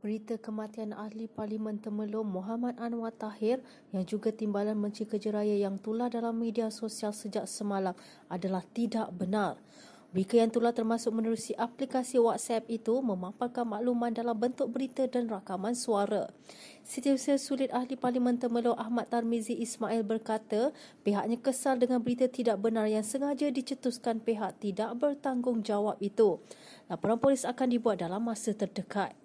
Berita kematian ahli Parlimen Temelo Muhammad Anwar Tahir yang juga timbalan Menteri Kerja Raya yang tular dalam media sosial sejak semalam adalah tidak benar. Berita yang tular termasuk menerusi aplikasi WhatsApp itu memaparkan makluman dalam bentuk berita dan rakaman suara. Setiausaha sulit ahli Parlimen Temelo Ahmad Tarmizi Ismail berkata pihaknya kesal dengan berita tidak benar yang sengaja dicetuskan pihak tidak bertanggungjawab itu. Laporan polis akan dibuat dalam masa terdekat.